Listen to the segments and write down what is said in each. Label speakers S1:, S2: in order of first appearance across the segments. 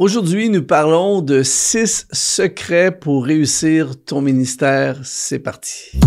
S1: Aujourd'hui, nous parlons de six secrets pour réussir ton ministère. C'est parti.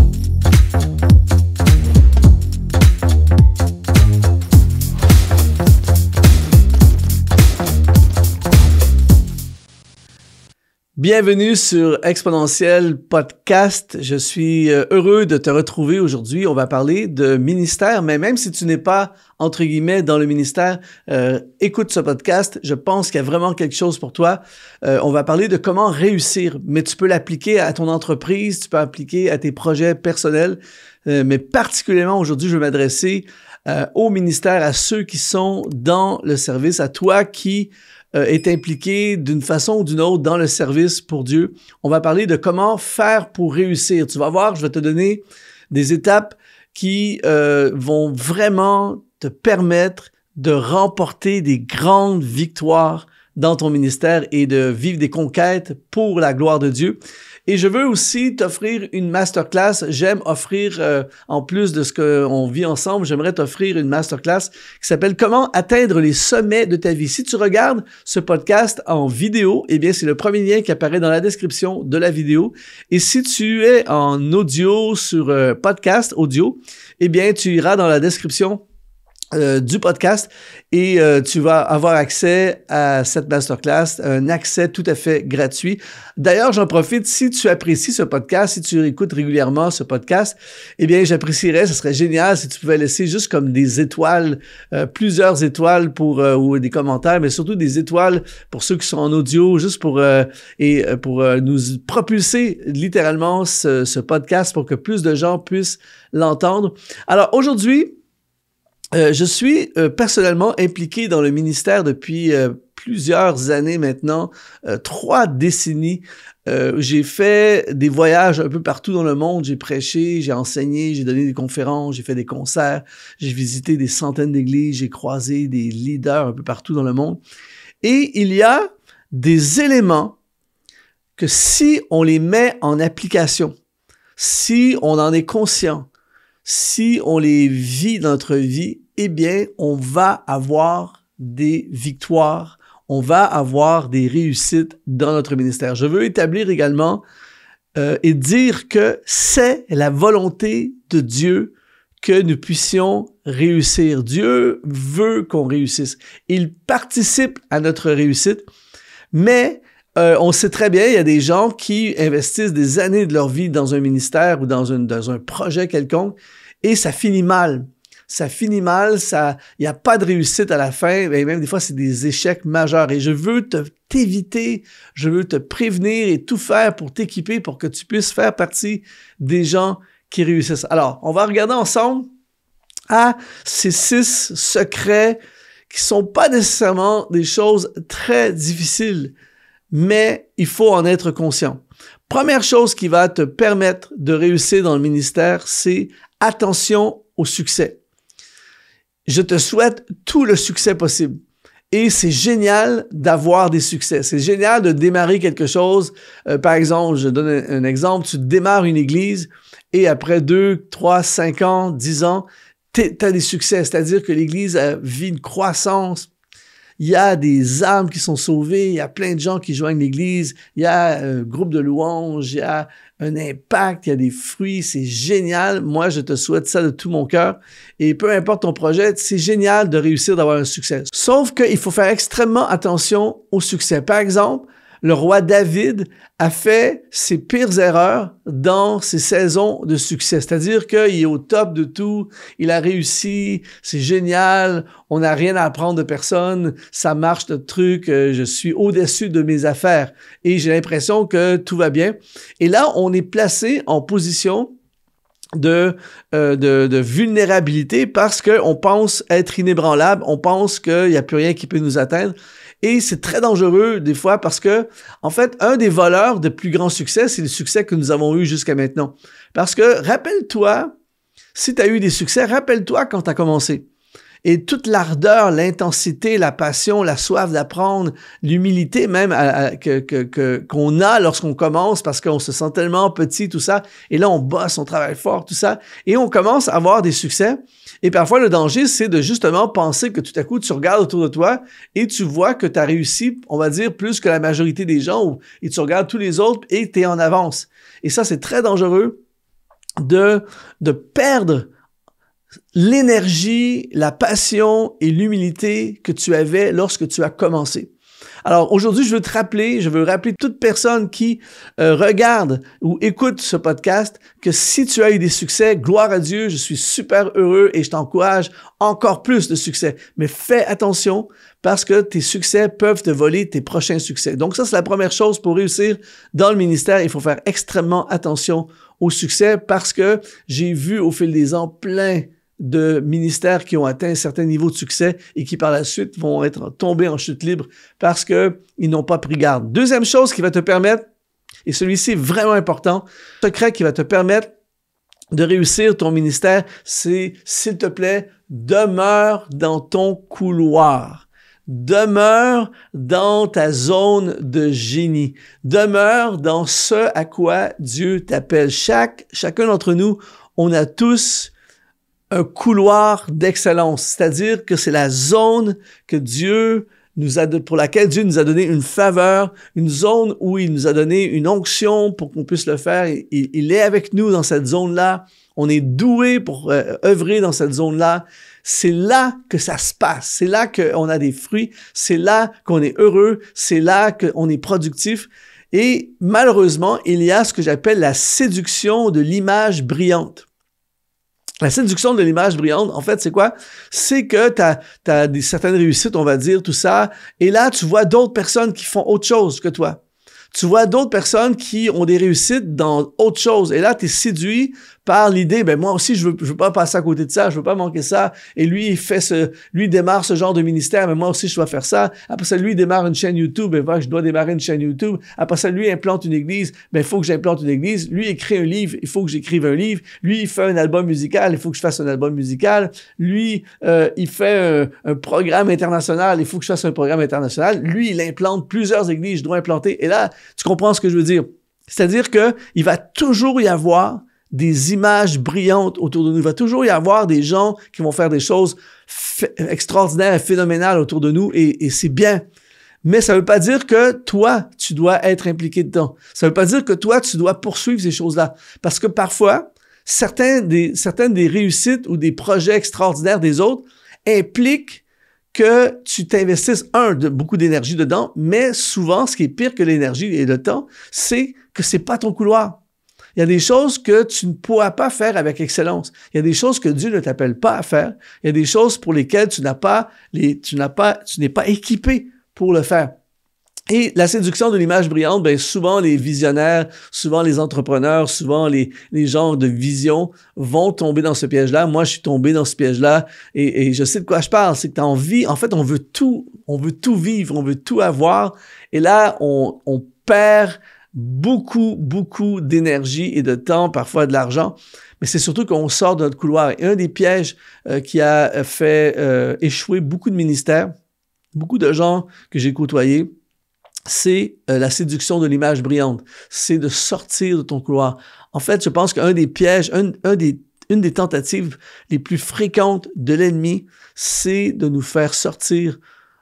S1: Bienvenue sur Exponentiel Podcast. Je suis euh, heureux de te retrouver aujourd'hui. On va parler de ministère, mais même si tu n'es pas, entre guillemets, dans le ministère, euh, écoute ce podcast. Je pense qu'il y a vraiment quelque chose pour toi. Euh, on va parler de comment réussir, mais tu peux l'appliquer à ton entreprise, tu peux l'appliquer à tes projets personnels, mais particulièrement aujourd'hui, je vais m'adresser au ministère, à ceux qui sont dans le service, à toi qui euh, est impliqué d'une façon ou d'une autre dans le service pour Dieu. On va parler de comment faire pour réussir. Tu vas voir, je vais te donner des étapes qui euh, vont vraiment te permettre de remporter des grandes victoires dans ton ministère et de vivre des conquêtes pour la gloire de Dieu. Et je veux aussi t'offrir une masterclass. J'aime offrir, euh, en plus de ce qu'on vit ensemble, j'aimerais t'offrir une masterclass qui s'appelle Comment atteindre les sommets de ta vie. Si tu regardes ce podcast en vidéo, eh bien, c'est le premier lien qui apparaît dans la description de la vidéo. Et si tu es en audio sur euh, podcast audio, eh bien, tu iras dans la description euh, du podcast et euh, tu vas avoir accès à cette masterclass, un accès tout à fait gratuit. D'ailleurs, j'en profite, si tu apprécies ce podcast, si tu écoutes régulièrement ce podcast, eh bien, j'apprécierais, ce serait génial si tu pouvais laisser juste comme des étoiles, euh, plusieurs étoiles pour, ou des commentaires, mais surtout des étoiles pour ceux qui sont en audio, juste pour, et pour nous propulser littéralement ce podcast pour que plus de gens puissent l'entendre. Alors, aujourd'hui, euh, je suis euh, personnellement impliqué dans le ministère depuis euh, plusieurs années maintenant, trois décennies. j'ai fait des voyages un peu partout dans le monde, j'ai prêché, j'ai enseigné, j'ai donné des conférences, j'ai fait des concerts, j'ai visité des centaines d'églises, j'ai croisé des leaders un peu partout dans le monde. Et il y a des éléments que si on les met en application, si on en est conscient, si on les vit dans notre vie, eh bien, on va avoir des victoires, on va avoir des réussites dans notre ministère. Je veux établir également euh, et dire que c'est la volonté de Dieu que nous puissions réussir. Dieu veut qu'on réussisse. Il participe à notre réussite, mais euh, on sait très bien, il y a des gens qui investissent des années de leur vie dans un ministère ou dans, dans un projet quelconque et ça finit mal ça finit mal, ça, il n'y a pas de réussite à la fin, et même des fois, c'est des échecs majeurs. Et je veux te t'éviter, je veux te prévenir et tout faire pour t'équiper pour que tu puisses faire partie des gens qui réussissent. Alors, on va regarder ensemble à ces six secrets qui sont pas nécessairement des choses très difficiles, mais il faut en être conscient. Première chose qui va te permettre de réussir dans le ministère, c'est attention au succès je te souhaite tout le succès possible. Et c'est génial d'avoir des succès. C'est génial de démarrer quelque chose. Euh, par exemple, je donne un, exemple, tu démarres une église et après 2, 3, 5 ans, 10 ans, tu as des succès. C'est-à-dire que l'église vit une croissance il y a des âmes qui sont sauvées, il y a plein de gens qui joignent l'Église, il y a un groupe de louanges, il y a un impact, il y a des fruits, c'est génial. Moi, je te souhaite ça de tout mon cœur. Et peu importe ton projet, c'est génial de réussir d'avoir un succès. Sauf qu'il faut faire extrêmement attention au succès. Par exemple, le roi David a fait ses pires erreurs dans ses saisons de succès. C'est-à-dire qu'il est au top de tout, il a réussi, c'est génial, on n'a rien à apprendre de personne, ça marche notre truc, euh, je suis au-dessus de mes affaires et j'ai l'impression que tout va bien. Et là, on est placé en position de, euh, de, vulnérabilité parce qu'on pense être inébranlable, on pense qu'il n'y a plus rien qui peut nous atteindre. Et c'est très dangereux des fois parce que, en fait, un des voleurs de plus grands succès, c'est le succès que nous avons eu jusqu'à maintenant. Parce que, rappelle-toi, si tu as eu des succès, rappelle-toi quand tu as commencé. Et toute l'ardeur, l'intensité, la passion, la soif d'apprendre, l'humilité même que, qu'on a lorsqu'on commence parce qu'on se sent tellement petit, tout ça. Et là, on bosse, on travaille fort, tout ça. Et on commence à avoir des succès. Et parfois, le danger, c'est de justement penser que tout à coup, tu regardes autour de toi et tu vois que tu as réussi, on va dire, plus que la majorité des gens, et tu regardes tous les autres et tu es en avance. Et ça, c'est très dangereux de, de perdre l'énergie, la passion et l'humilité que tu avais lorsque tu as commencé. Alors aujourd'hui, je veux te rappeler, je veux rappeler toute personne qui euh, regarde ou écoute ce podcast que si tu as eu des succès, gloire à Dieu, je suis super heureux et je t'encourage encore plus de succès. Mais fais attention parce que tes succès peuvent te voler tes prochains succès. Donc ça, c'est la première chose pour réussir dans le ministère. Il faut faire extrêmement attention au succès parce que j'ai vu au fil des ans plein de ministères qui ont atteint un certain niveau de succès et qui par la suite vont être tombés en chute libre parce qu'ils n'ont pas pris garde. Deuxième chose qui va te permettre, et celui-ci est vraiment important, secret qui va te permettre de réussir ton ministère, c'est, s'il te plaît, demeure dans ton couloir. Demeure dans ta zone de génie. Demeure dans ce à quoi Dieu t'appelle. Chaque, chacun d'entre nous, on a tous un couloir d'excellence, c'est-à-dire que c'est la zone que Dieu nous a, pour laquelle Dieu nous a donné une faveur, une zone où il nous a donné une onction pour qu'on puisse le faire. Il, est avec nous dans cette zone-là. On est doué pour euh, œuvrer dans cette zone-là. C'est là que ça se passe. C'est là qu'on a des fruits. C'est là qu'on est heureux. C'est là qu'on est productif. Et malheureusement, il y a ce que j'appelle la séduction de l'image brillante. La séduction de l'image brillante, en fait, c'est quoi? C'est que tu as, des certaines réussites, on va dire, tout ça, et là, tu vois d'autres personnes qui font autre chose que toi. Tu vois d'autres personnes qui ont des réussites dans autre chose, et là, tu es séduit par l'idée, ben moi aussi, je veux, je veux pas passer à côté de ça, je veux pas manquer ça. Et lui, il fait ce, lui démarre ce genre de ministère, mais moi aussi, je dois faire ça. Après ça, lui il démarre une chaîne YouTube, et ben, voilà, je dois démarrer une chaîne YouTube. Après ça, lui implante une église, mais ben, il faut que j'implante une église. Lui il écrit un livre, il faut que j'écrive un livre. Lui, il fait un album musical, il faut que je fasse un album musical. Lui, euh, il fait un, un programme international, il faut que je fasse un programme international. Lui, il implante plusieurs églises, je dois implanter. Et là, tu comprends ce que je veux dire. C'est-à-dire que il va toujours y avoir des images brillantes autour de nous. Il va toujours y avoir des gens qui vont faire des choses extraordinaires et phénoménales autour de nous et, c'est bien. Mais ça ne veut pas dire que toi, tu dois être impliqué dedans. Ça ne veut pas dire que toi, tu dois poursuivre ces choses-là. Parce que parfois, certains certaines des réussites ou des projets extraordinaires des autres impliquent que tu t'investisses, un, de beaucoup d'énergie dedans, mais souvent, ce qui est pire que l'énergie et le temps, c'est que c'est pas ton couloir. Il y a des choses que tu ne pourras pas faire avec excellence. Il y a des choses que Dieu ne t'appelle pas à faire. Il y a des choses pour lesquelles tu n'as pas les, tu n'as pas, tu n'es pas équipé pour le faire. Et la séduction de l'image brillante, ben souvent les visionnaires, souvent les entrepreneurs, souvent les, les genres de vision vont tomber dans ce piège-là. Moi, je suis tombé dans ce piège-là et, je sais de quoi je parle. C'est que as envie, en fait, on veut tout, on veut tout vivre, on veut tout avoir. Et là, on, on perd beaucoup, beaucoup d'énergie et de temps, parfois de l'argent, mais c'est surtout qu'on sort de notre couloir. Et un des pièges euh, qui a fait euh, échouer beaucoup de ministères, beaucoup de gens que j'ai côtoyés, c'est euh, la séduction de l'image brillante. C'est de sortir de ton couloir. En fait, je pense qu'un des pièges, une des tentatives les plus fréquentes de l'ennemi, c'est de nous faire sortir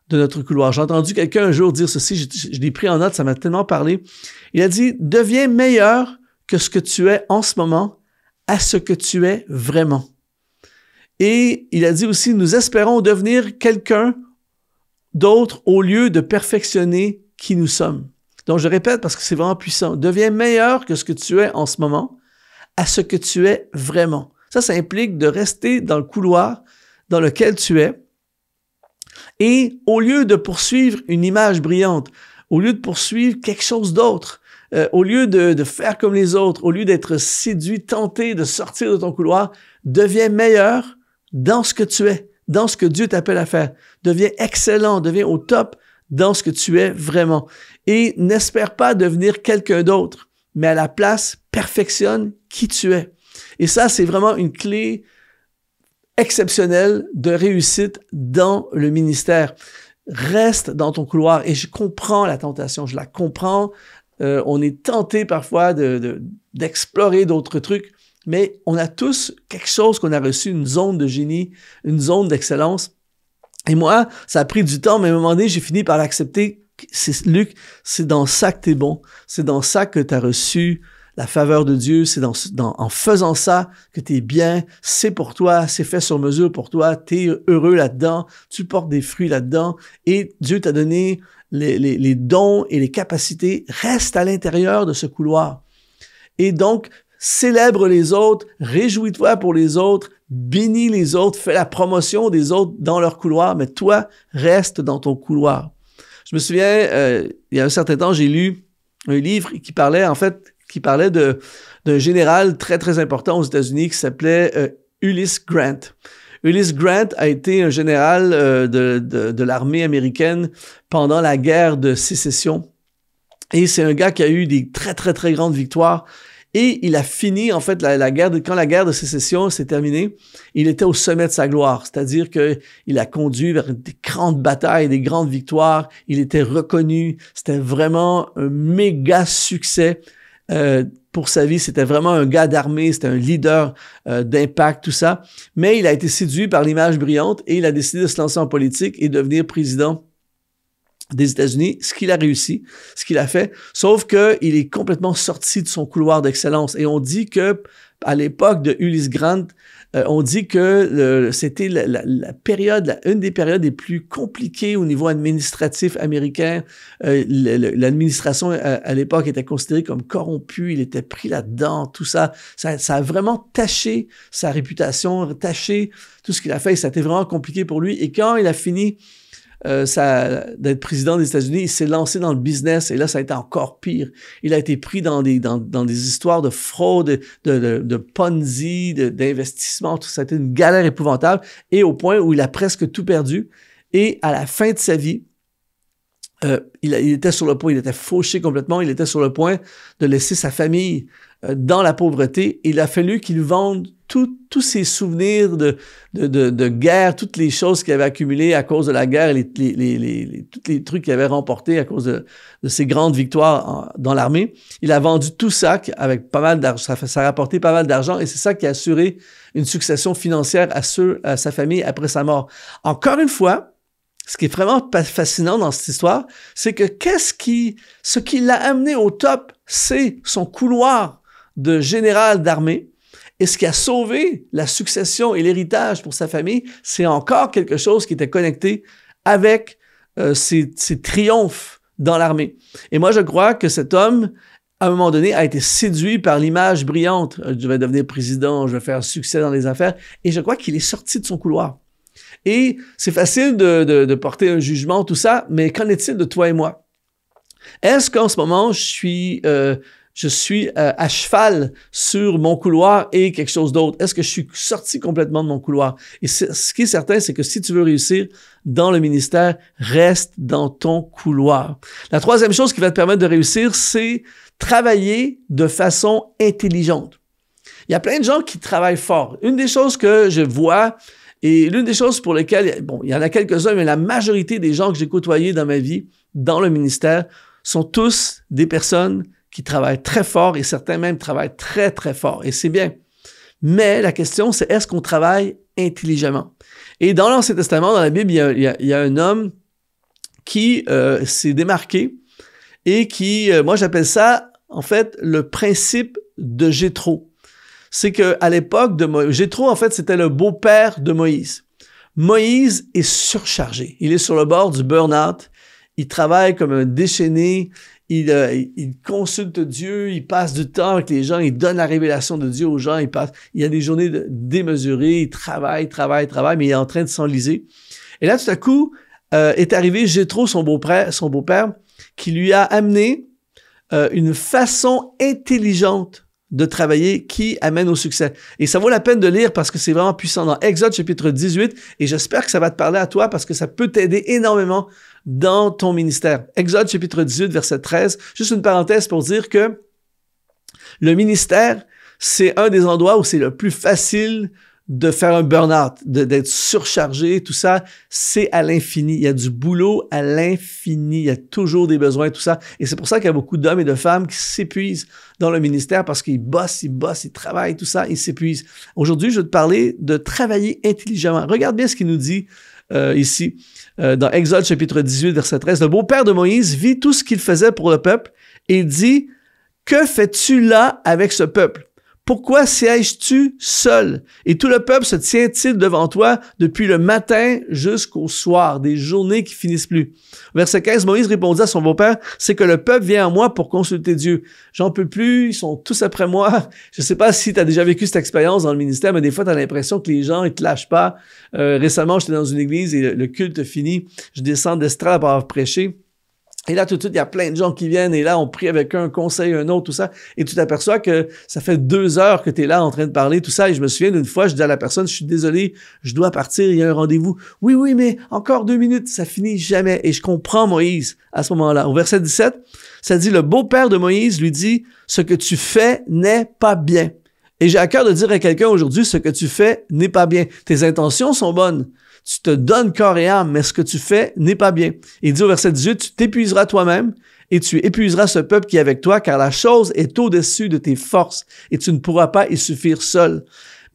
S1: de notre couloir. J'ai entendu quelqu'un un jour dire ceci, je, l'ai pris en note, ça m'a tellement parlé. Il a dit, deviens meilleur que ce que tu es en ce moment à ce que tu es vraiment. Et il a dit aussi, nous espérons devenir quelqu'un d'autre au lieu de perfectionner qui nous sommes. Donc je répète parce que c'est vraiment puissant. Deviens meilleur que ce que tu es en ce moment à ce que tu es vraiment. Ça, ça implique de rester dans le couloir dans lequel tu es et au lieu de poursuivre une image brillante, au lieu de poursuivre quelque chose d'autre, euh, au lieu de, de, faire comme les autres, au lieu d'être séduit, tenté de sortir de ton couloir, deviens meilleur dans ce que tu es, dans ce que Dieu t'appelle à faire. Deviens excellent, deviens au top dans ce que tu es vraiment. Et n'espère pas devenir quelqu'un d'autre, mais à la place, perfectionne qui tu es. Et ça, c'est vraiment une clé exceptionnel de réussite dans le ministère. Reste dans ton couloir et je comprends la tentation, je la comprends. Euh, on est tenté parfois d'explorer de, d'autres trucs, mais on a tous quelque chose qu'on a reçu, une zone de génie, une zone d'excellence. Et moi, ça a pris du temps, mais à un moment donné, j'ai fini par l'accepter. Luc, c'est dans ça que tu es bon, c'est dans ça que tu as reçu la faveur de Dieu, c'est dans, en faisant ça que tu es bien, c'est pour toi, c'est fait sur mesure pour toi, tu es heureux là-dedans, tu portes des fruits là-dedans et Dieu t'a donné les, dons et les capacités. Reste à l'intérieur de ce couloir. Et donc, célèbre les autres, réjouis-toi pour les autres, bénis les autres, fais la promotion des autres dans leur couloir, mais toi, reste dans ton couloir. Je me souviens, euh, il y a un certain temps, j'ai lu un livre qui parlait, en fait, qui parlait d'un général très, très important aux États-Unis qui s'appelait euh, Ulysses Grant. Ulysses Grant a été un général euh, de, l'armée américaine pendant la guerre de sécession. Et c'est un gars qui a eu des très, très, très grandes victoires. Et il a fini, en fait, la, guerre quand la guerre de sécession s'est terminée, il était au sommet de sa gloire. C'est-à-dire qu'il a conduit vers des grandes batailles, des grandes victoires. Il était reconnu. C'était vraiment un méga succès euh, pour sa vie. C'était vraiment un gars d'armée, c'était un leader euh, d'impact, tout ça. Mais il a été séduit par l'image brillante et il a décidé de se lancer en politique et devenir président des États-Unis, ce qu'il a réussi, ce qu'il a fait, sauf qu'il est complètement sorti de son couloir d'excellence. Et on dit que à l'époque de Ulysse Grant, euh, on dit que c'était la, période, une des périodes les plus compliquées au niveau administratif américain. Euh, l'administration euh, à, l'époque était considérée comme corrompue, il était pris là-dedans, tout ça. ça. a vraiment taché sa réputation, taché tout ce qu'il a fait. Ça a été vraiment compliqué pour lui. Et quand il a fini euh, d'être président des États-Unis, il s'est lancé dans le business et là, ça a été encore pire. Il a été pris dans des, dans, dans des histoires de fraude, de, de, de Ponzi, d'investissement, tout ça. a été une galère épouvantable et au point où il a presque tout perdu. Et à la fin de sa vie, euh, il, il, était sur le point, il était fauché complètement, il était sur le point de laisser sa famille euh, dans la pauvreté, il a fallu qu'il vende tous ses souvenirs de, de, de, de, guerre, toutes les choses qu'il avait accumulées à cause de la guerre, les, les, les, tous les trucs qu'il avait remportés à cause de, ses grandes victoires dans l'armée. Il a vendu tout ça avec pas mal d'argent, ça, ça, a rapporté pas mal d'argent et c'est ça qui a assuré une succession financière à, ceux, à sa famille après sa mort. Encore une fois, ce qui est vraiment fascinant dans cette histoire, c'est que qu'est-ce qui, ce qui l'a amené au top, c'est son couloir de général d'armée. Et ce qui a sauvé la succession et l'héritage pour sa famille, c'est encore quelque chose qui était connecté avec euh, ses, triomphes dans l'armée. Et moi, je crois que cet homme, à un moment donné, a été séduit par l'image brillante. Euh, je vais devenir président, je vais faire succès dans les affaires. Et je crois qu'il est sorti de son couloir. Et c'est facile de, porter un jugement, tout ça, mais qu'en est-il de toi et moi? Est-ce qu'en ce moment, je suis, euh, je suis euh, à cheval sur mon couloir et quelque chose d'autre? Est-ce que je suis sorti complètement de mon couloir? Et ce qui est certain, c'est que si tu veux réussir dans le ministère, reste dans ton couloir. La troisième chose qui va te permettre de réussir, c'est travailler de façon intelligente. Il y a plein de gens qui travaillent fort. Une des choses que je vois, et l'une des choses pour lesquelles, bon, il y en a quelques-uns, mais la majorité des gens que j'ai côtoyés dans ma vie, dans le ministère, sont tous des personnes qui travaillent très fort et certains même travaillent très, très fort. Et c'est bien. Mais la question, c'est est-ce qu'on travaille intelligemment? Et dans l'Ancien Testament, dans la Bible, il y a, un homme qui euh, s'est démarqué et qui, euh, moi j'appelle ça en fait le principe de Gétro. C'est que à l'époque de Moïse, en fait c'était le beau-père de Moïse. Moïse est surchargé, il est sur le bord du burn-out, il travaille comme un déchaîné, euh, il, consulte Dieu, il passe du temps avec les gens, il donne la révélation de Dieu aux gens, il passe, il y a des journées démesurées, il travaille, travaille, travaille, mais il est en train de s'enliser. Et là, tout à coup, euh, est arrivé Jétro, son beau-père, son beau-père, qui lui a amené euh, une façon intelligente de travailler qui amène au succès. Et ça vaut la peine de lire parce que c'est vraiment puissant dans Exode chapitre 18 et j'espère que ça va te parler à toi parce que ça peut t'aider énormément dans ton ministère. Exode chapitre 18 verset 13, juste une parenthèse pour dire que le ministère, c'est un des endroits où c'est le plus facile de faire un burn-out, d'être surchargé, tout ça, c'est à l'infini. Il y a du boulot à l'infini. Il y a toujours des besoins, tout ça. Et c'est pour ça qu'il y a beaucoup d'hommes et de femmes qui s'épuisent dans le ministère parce qu'ils bossent, ils bossent, ils travaillent, tout ça, ils s'épuisent. Aujourd'hui, je vais te parler de travailler intelligemment. Regarde bien ce qu'il nous dit euh, ici euh, dans Exode chapitre 18, verset 13. Le beau-père de Moïse vit tout ce qu'il faisait pour le peuple et dit, que fais-tu là avec ce peuple? Pourquoi sièges-tu seul? Et tout le peuple se tient-il devant toi depuis le matin jusqu'au soir, des journées qui finissent plus? Verset 15, Moïse répondit à son beau-père, c'est que le peuple vient à moi pour consulter Dieu. J'en peux plus, ils sont tous après moi. Je sais pas si tu as déjà vécu cette expérience dans le ministère, mais des fois, tu as l'impression que les gens, ne te lâchent pas. Euh, récemment, j'étais dans une église et le, culte finit. Je descends d'estrade pour avoir et là, tout de suite, il y a plein de gens qui viennent et là, on prie avec un, conseil un autre, tout ça. Et tu t'aperçois que ça fait deux heures que tu es là en train de parler, tout ça. Et je me souviens d'une fois, je dis à la personne, je suis désolé, je dois partir, il y a un rendez-vous. Oui, oui, mais encore deux minutes, ça finit jamais. Et je comprends Moïse à ce moment-là. Au verset 17, ça dit, le beau-père de Moïse lui dit, ce que tu fais n'est pas bien. Et j'ai à cœur de dire à quelqu'un aujourd'hui, ce que tu fais n'est pas bien. Tes intentions sont bonnes. Tu te donnes corps et âme, mais ce que tu fais n'est pas bien. Il dit au verset 18, tu t'épuiseras toi-même et tu épuiseras ce peuple qui est avec toi, car la chose est au-dessus de tes forces et tu ne pourras pas y suffire seul.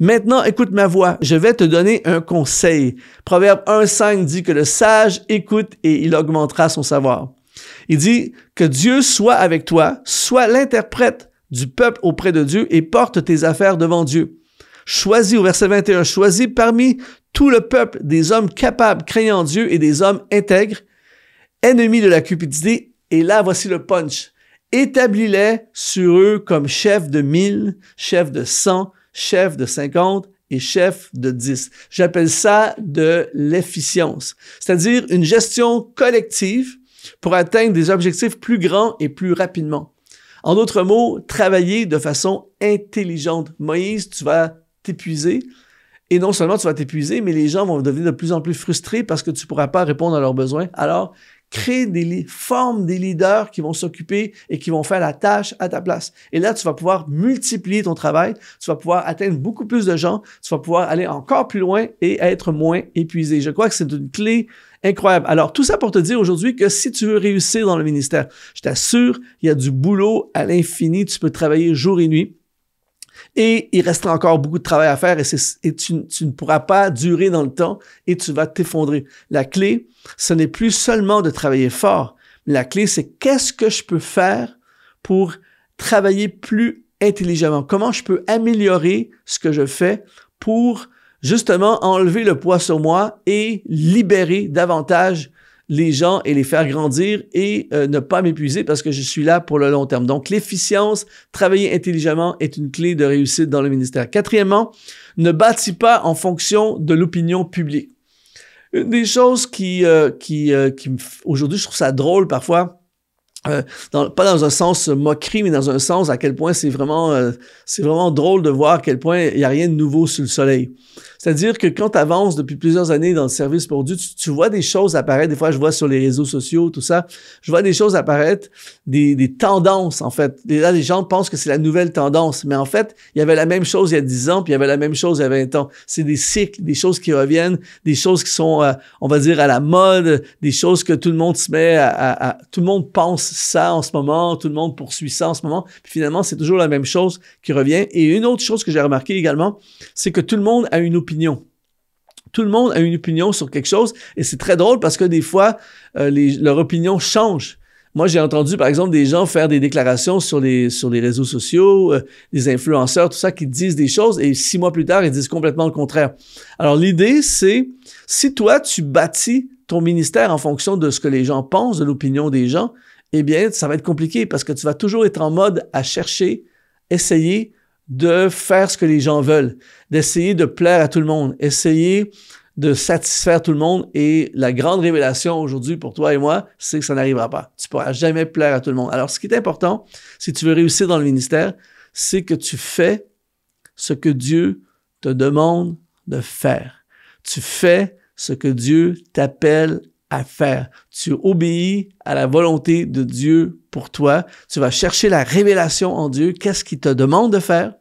S1: Maintenant, écoute ma voix, je vais te donner un conseil. Proverbe 1.5 dit que le sage écoute et il augmentera son savoir. Il dit que Dieu soit avec toi, soit l'interprète du peuple auprès de Dieu et porte tes affaires devant Dieu. Choisis, au verset 21, choisis parmi tout le peuple des hommes capables, craignant Dieu et des hommes intègres, ennemis de la cupidité. Et là, voici le punch. Établis-les sur eux comme chefs de mille, chefs de cent, chefs de cinquante et chefs de dix. J'appelle ça de l'efficience, c'est-à-dire une gestion collective pour atteindre des objectifs plus grands et plus rapidement. En d'autres mots, travailler de façon intelligente. Moïse, tu vas t'épuiser, et non seulement tu vas t'épuiser, mais les gens vont devenir de plus en plus frustrés parce que tu ne pourras pas répondre à leurs besoins. Alors, crée des forme des leaders qui vont s'occuper et qui vont faire la tâche à ta place. Et là, tu vas pouvoir multiplier ton travail, tu vas pouvoir atteindre beaucoup plus de gens, tu vas pouvoir aller encore plus loin et être moins épuisé. Je crois que c'est une clé incroyable. Alors, tout ça pour te dire aujourd'hui que si tu veux réussir dans le ministère, je t'assure, il y a du boulot à l'infini, tu peux travailler jour et nuit. Et il restera encore beaucoup de travail à faire et, tu, tu, ne pourras pas durer dans le temps et tu vas t'effondrer. La clé, ce n'est plus seulement de travailler fort. La clé, c'est qu'est-ce que je peux faire pour travailler plus intelligemment? Comment je peux améliorer ce que je fais pour justement enlever le poids sur moi et libérer davantage les gens et les faire grandir et euh, ne pas m'épuiser parce que je suis là pour le long terme. Donc l'efficience, travailler intelligemment est une clé de réussite dans le ministère. Quatrièmement, ne bâtis pas en fonction de l'opinion publique. Une des choses qui, euh, qui, euh, qui aujourd'hui, je trouve ça drôle parfois, euh, dans, pas dans un sens moquerie, mais dans un sens à quel point c'est vraiment, euh, c'est vraiment drôle de voir à quel point il n'y a rien de nouveau sous le soleil. C'est-à-dire que quand tu avances depuis plusieurs années dans le service pour Dieu, tu, vois des choses apparaître. Des fois, je vois sur les réseaux sociaux, tout ça, je vois des choses apparaître, des, des tendances, en fait. Et là, les gens pensent que c'est la nouvelle tendance, mais en fait, il y avait la même chose il y a 10 ans, puis il y avait la même chose il y a 20 ans. C'est des cycles, des choses qui reviennent, des choses qui sont, euh, on va dire, à la mode, des choses que tout le monde se met à, à tout le monde pense ça en ce moment, tout le monde poursuit ça en ce moment. Puis finalement, c'est toujours la même chose qui revient. Et une autre chose que j'ai remarqué également, c'est que tout le monde a une opinion tout le monde a une opinion sur quelque chose et c'est très drôle parce que des fois, euh, leur opinion change. Moi, j'ai entendu, par exemple, des gens faire des déclarations sur les, réseaux sociaux, euh, des influenceurs, tout ça, qui disent des choses et six mois plus tard, ils disent complètement le contraire. Alors, l'idée, c'est si toi, tu bâtis ton ministère en fonction de ce que les gens pensent, de l'opinion des gens, eh bien, ça va être compliqué parce que tu vas toujours être en mode à chercher, essayer de faire ce que les gens veulent, d'essayer de plaire à tout le monde, essayer de satisfaire tout le monde. Et la grande révélation aujourd'hui pour toi et moi, c'est que ça n'arrivera pas. Tu pourras jamais plaire à tout le monde. Alors, ce qui est important, si tu veux réussir dans le ministère, c'est que tu fais ce que Dieu te demande de faire. Tu fais ce que Dieu t'appelle à faire. Tu obéis à la volonté de Dieu pour toi. Tu vas chercher la révélation en Dieu. Qu'est-ce qu'il te demande de faire?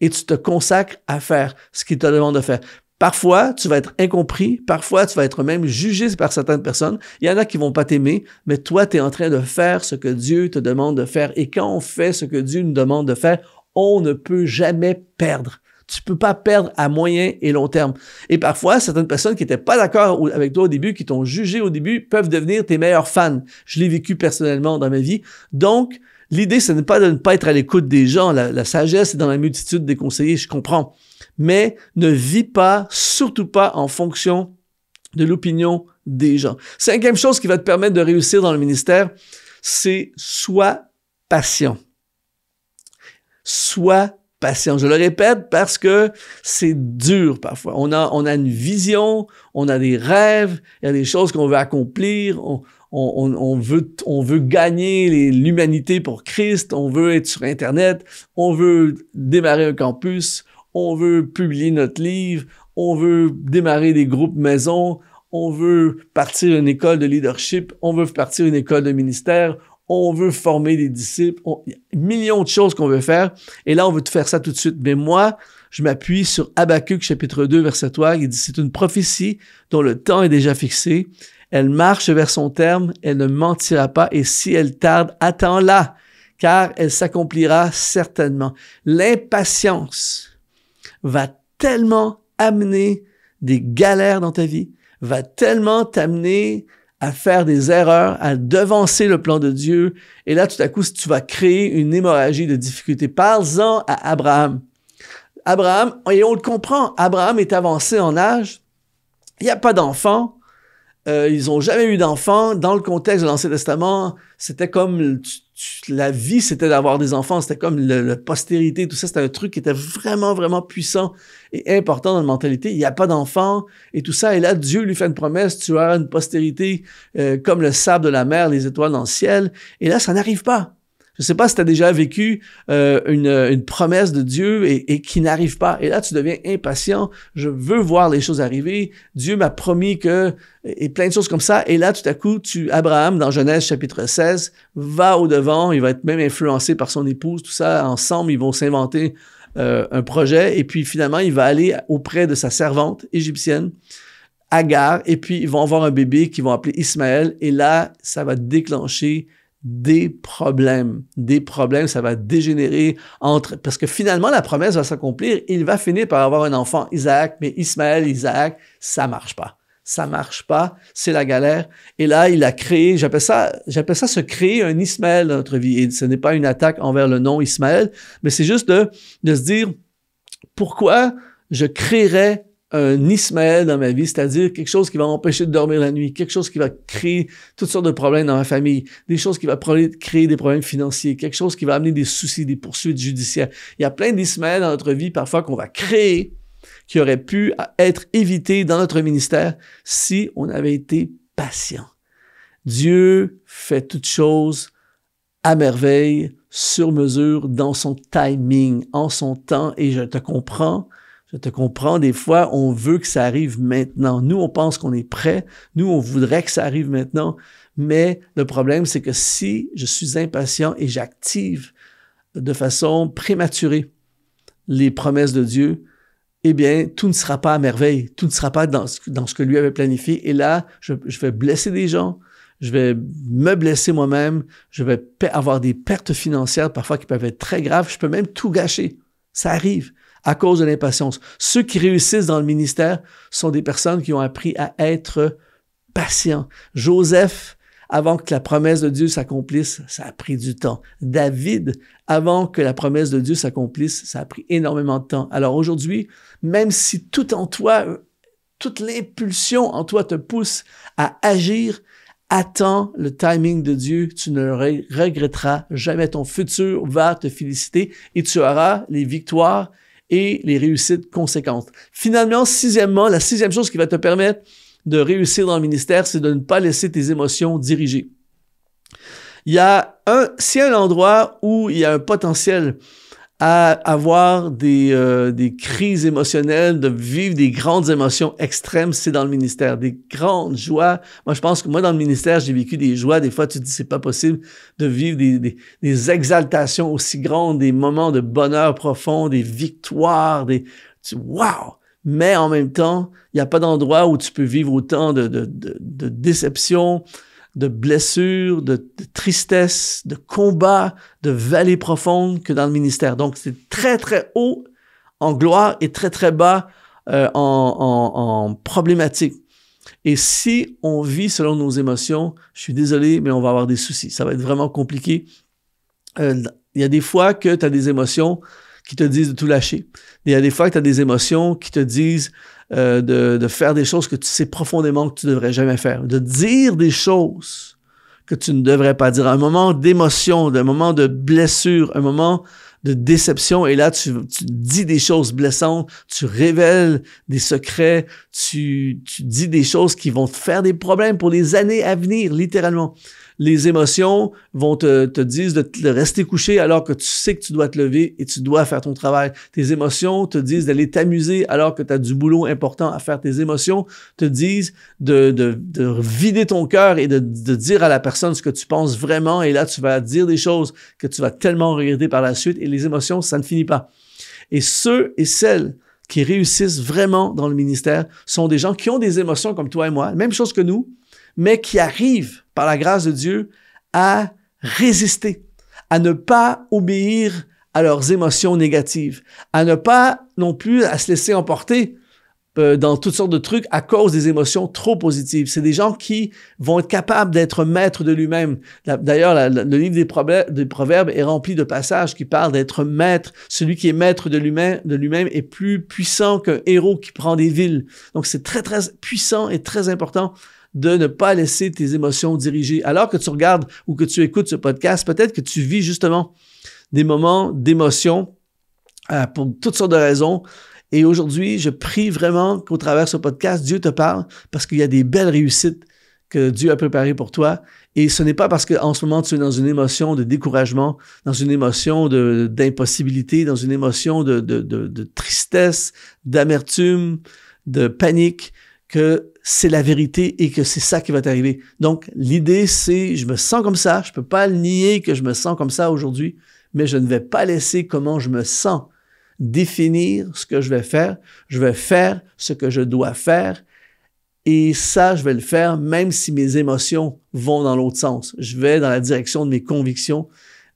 S1: Et tu te consacres à faire ce qu'il te demande de faire. Parfois, tu vas être incompris, parfois, tu vas être même jugé par certaines personnes. Il y en a qui vont pas t'aimer, mais toi, tu es en train de faire ce que Dieu te demande de faire. Et quand on fait ce que Dieu nous demande de faire, on ne peut jamais perdre. Tu peux pas perdre à moyen et long terme. Et parfois, certaines personnes qui n'étaient pas d'accord avec toi au début, qui t'ont jugé au début, peuvent devenir tes meilleurs fans. Je l'ai vécu personnellement dans ma vie. Donc, l'idée, ce n'est pas de ne pas être à l'écoute des gens. La, sagesse est dans la multitude des conseillers, je comprends. Mais ne vis pas, surtout pas en fonction de l'opinion des gens. Cinquième chose qui va te permettre de réussir dans le ministère, c'est soit patient. Sois je le répète parce que c'est dur parfois. On a, une vision, on a des rêves, il y a des choses qu'on veut accomplir, on, veut, on veut gagner l'humanité pour Christ, on veut être sur Internet, on veut démarrer un campus, on veut publier notre livre, on veut démarrer des groupes maison, on veut partir une école de leadership, on veut partir une école de ministère, on veut former des disciples, millions de choses qu'on veut faire, et là, on veut faire ça tout de suite. Mais moi, je m'appuie sur Habacuc chapitre 2, verset 3, qui dit, c'est une prophétie dont le temps est déjà fixé, elle marche vers son terme, elle ne mentira pas, et si elle tarde, attends-la, car elle s'accomplira certainement. L'impatience va tellement amener des galères dans ta vie, va tellement t'amener à faire des erreurs, à devancer le plan de Dieu. Et là, tout à coup, tu vas créer une hémorragie de difficultés. Parle-en à Abraham. Abraham, et on le comprend, Abraham est avancé en âge, il n'y a pas d'enfant, euh, ils n'ont jamais eu d'enfants. Dans le contexte de l'Ancien Testament, c'était comme la vie, c'était d'avoir des enfants, c'était comme la postérité, tout ça, c'était un truc qui était vraiment, vraiment puissant et important dans la mentalité. Il n'y a pas d'enfants et tout ça. Et là, Dieu lui fait une promesse, tu auras une postérité euh, comme le sable de la mer, les étoiles dans le ciel. Et là, ça n'arrive pas. Je sais pas si tu as déjà vécu euh, euh, une, promesse de Dieu et, qui n'arrive pas. Et là, tu deviens impatient. Je veux voir les choses arriver. Dieu m'a promis que... Et plein de choses comme ça. Et là, tout à coup, tu Abraham, dans Genèse chapitre 16, va au-devant. Il va être même influencé par son épouse. Tout ça, ensemble, ils vont s'inventer euh, un projet. Et puis, finalement, il va aller auprès de sa servante égyptienne. Agar, et puis ils vont avoir un bébé qu'ils vont appeler Ismaël, et là, ça va déclencher des problèmes. Des problèmes, ça va dégénérer entre... Parce que finalement, la promesse va s'accomplir. Il va finir par avoir un enfant, Isaac, mais Ismaël, Isaac, ça marche pas. Ça marche pas, c'est la galère. Et là, il a créé, j'appelle ça, j'appelle ça se créer un Ismaël dans notre vie. Et ce n'est pas une attaque envers le nom Ismaël, mais c'est juste de, de se dire, pourquoi je créerais un Ismaël dans ma vie, c'est-à-dire quelque chose qui va m'empêcher de dormir la nuit, quelque chose qui va créer toutes sortes de problèmes dans ma famille, des choses qui vont créer des problèmes financiers, quelque chose qui va amener des soucis, des poursuites judiciaires. Il y a plein d'Ismaël dans notre vie parfois qu'on va créer qui aurait pu être évité dans notre ministère si on avait été patient. Dieu fait toutes choses à merveille, sur mesure, dans son timing, en son temps, et je te comprends je te comprends, des fois, on veut que ça arrive maintenant. Nous, on pense qu'on est prêt. Nous, on voudrait que ça arrive maintenant. Mais le problème, c'est que si je suis impatient et j'active de façon prématurée les promesses de Dieu, eh bien, tout ne sera pas à merveille, tout ne sera pas dans ce, que lui avait planifié. Et là, je, vais blesser des gens, je vais me blesser moi-même, je vais avoir des pertes financières parfois qui peuvent être très graves, je peux même tout gâcher. Ça arrive à cause de l'impatience. Ceux qui réussissent dans le ministère sont des personnes qui ont appris à être patients. Joseph, avant que la promesse de Dieu s'accomplisse, ça a pris du temps. David, avant que la promesse de Dieu s'accomplisse, ça a pris énormément de temps. Alors aujourd'hui, même si tout en toi, toute l'impulsion en toi te pousse à agir, attends le timing de Dieu, tu ne regretteras jamais. Ton futur va te féliciter et tu auras les victoires et les réussites conséquentes. Finalement, sixièmement, la sixième chose qui va te permettre de réussir dans le ministère, c'est de ne pas laisser tes émotions diriger. Il y a un, si un endroit où il y a un potentiel à avoir des, euh, des, crises émotionnelles, de vivre des grandes émotions extrêmes, c'est dans le ministère. Des grandes joies. Moi, je pense que moi, dans le ministère, j'ai vécu des joies. Des fois, tu te dis, c'est pas possible de vivre des, des, exaltations aussi grandes, des moments de bonheur profond, des victoires, des... Tu, wow! Mais en même temps, il n'y a pas d'endroit où tu peux vivre autant de, de, de, de blessures, de, tristesse, de combats, de vallées profondes que dans le ministère. Donc, c'est très, très haut en gloire et très, très bas euh, en, en, problématique. Et si on vit selon nos émotions, je suis désolé, mais on va avoir des soucis. Ça va être vraiment compliqué. Euh, il y a des fois que tu as des émotions qui te disent de tout lâcher. Il y a des fois que tu as des émotions qui te disent euh, de, de, faire des choses que tu sais profondément que tu ne devrais jamais faire, de dire des choses que tu ne devrais pas dire, un moment d'émotion, un moment de blessure, un moment de déception, et là tu, tu dis des choses blessantes, tu révèles des secrets, tu, tu dis des choses qui vont te faire des problèmes pour les années à venir, littéralement les émotions vont te, te dire de, te rester couché alors que tu sais que tu dois te lever et tu dois faire ton travail. Tes émotions te disent d'aller t'amuser alors que tu as du boulot important à faire. Tes émotions te disent de, de, de vider ton cœur et de, de dire à la personne ce que tu penses vraiment. Et là, tu vas dire des choses que tu vas tellement regretter par la suite. Et les émotions, ça ne finit pas. Et ceux et celles qui réussissent vraiment dans le ministère sont des gens qui ont des émotions comme toi et moi, même chose que nous, mais qui arrivent par la grâce de Dieu, à résister, à ne pas obéir à leurs émotions négatives, à ne pas non plus à se laisser emporter euh, dans toutes sortes de trucs à cause des émotions trop positives. C'est des gens qui vont être capables d'être maîtres de lui-même. D'ailleurs, le livre des, Proverbes est rempli de passages qui parlent d'être maître. Celui qui est maître de lui-même est plus puissant qu'un héros qui prend des villes. Donc, c'est très, très puissant et très important de ne pas laisser tes émotions diriger. Alors que tu regardes ou que tu écoutes ce podcast, peut-être que tu vis justement des moments d'émotion euh, pour toutes sortes de raisons. Et aujourd'hui, je prie vraiment qu'au travers ce podcast, Dieu te parle parce qu'il y a des belles réussites que Dieu a préparées pour toi. Et ce n'est pas parce qu'en ce moment, tu es dans une émotion de découragement, dans une émotion d'impossibilité, dans une émotion de, de, de tristesse, d'amertume, de panique, que c'est la vérité et que c'est ça qui va t'arriver. Donc, l'idée, c'est, je me sens comme ça, je peux pas nier que je me sens comme ça aujourd'hui, mais je ne vais pas laisser comment je me sens définir ce que je vais faire. Je vais faire ce que je dois faire. Et ça, je vais le faire même si mes émotions vont dans l'autre sens. Je vais dans la direction de mes convictions,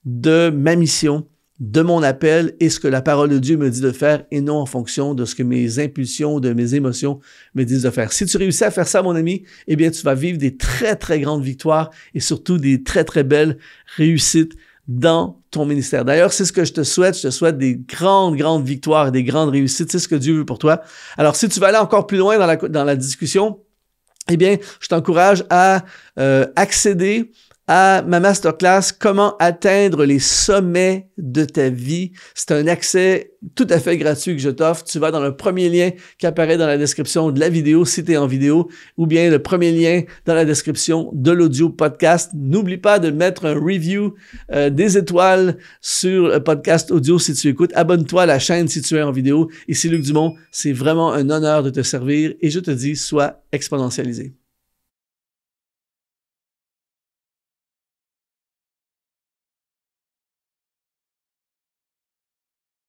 S1: de ma mission de mon appel et ce que la parole de Dieu me dit de faire et non en fonction de ce que mes impulsions, de mes émotions me disent de faire. Si tu réussis à faire ça, mon ami, eh bien, tu vas vivre des très, très grandes victoires et surtout des très, très belles réussites dans ton ministère. D'ailleurs, c'est ce que je te souhaite. Je te souhaite des grandes, grandes victoires, et des grandes réussites. C'est ce que Dieu veut pour toi. Alors, si tu veux aller encore plus loin dans la, dans la discussion, eh bien, je t'encourage à euh, accéder à ma masterclass Comment atteindre les sommets de ta vie. C'est un accès tout à fait gratuit que je t'offre. Tu vas dans le premier lien qui apparaît dans la description de la vidéo si tu es en vidéo ou bien le premier lien dans la description de l'audio podcast. N'oublie pas de mettre un review euh, des étoiles sur le podcast audio si tu écoutes. Abonne-toi à la chaîne si tu es en vidéo. Ici Luc Dumont, c'est vraiment un honneur de te servir et je te dis, sois exponentialisé.